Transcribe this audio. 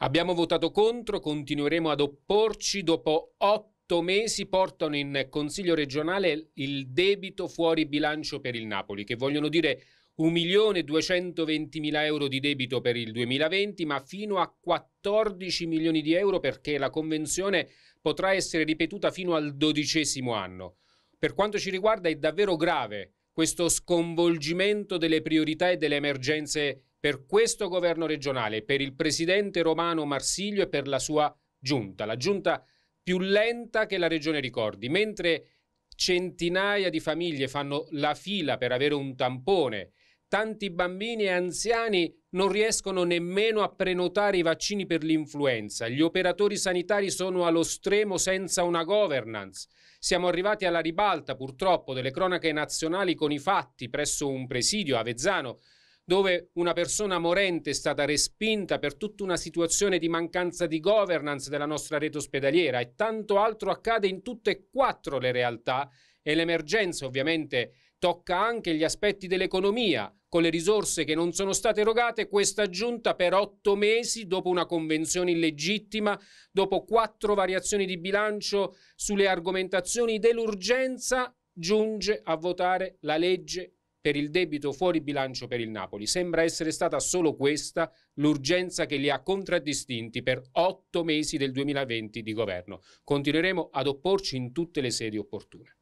Abbiamo votato contro, continueremo ad opporci dopo otto mesi portano in Consiglio regionale il debito fuori bilancio per il Napoli, che vogliono dire 1.220.000 euro di debito per il 2020, ma fino a 14 milioni di euro perché la convenzione potrà essere ripetuta fino al dodicesimo anno. Per quanto ci riguarda è davvero grave questo sconvolgimento delle priorità e delle emergenze per questo governo regionale, per il presidente Romano Marsiglio e per la sua giunta, la giunta più lenta che la regione ricordi, mentre centinaia di famiglie fanno la fila per avere un tampone, tanti bambini e anziani non riescono nemmeno a prenotare i vaccini per l'influenza, gli operatori sanitari sono allo stremo senza una governance. Siamo arrivati alla ribalta purtroppo delle cronache nazionali con i fatti presso un presidio a Vezzano dove una persona morente è stata respinta per tutta una situazione di mancanza di governance della nostra rete ospedaliera e tanto altro accade in tutte e quattro le realtà e l'emergenza ovviamente tocca anche gli aspetti dell'economia. Con le risorse che non sono state erogate, questa giunta per otto mesi, dopo una convenzione illegittima, dopo quattro variazioni di bilancio sulle argomentazioni dell'urgenza, giunge a votare la legge per il debito fuori bilancio per il Napoli. Sembra essere stata solo questa l'urgenza che li ha contraddistinti per otto mesi del 2020 di governo. Continueremo ad opporci in tutte le sedi opportune.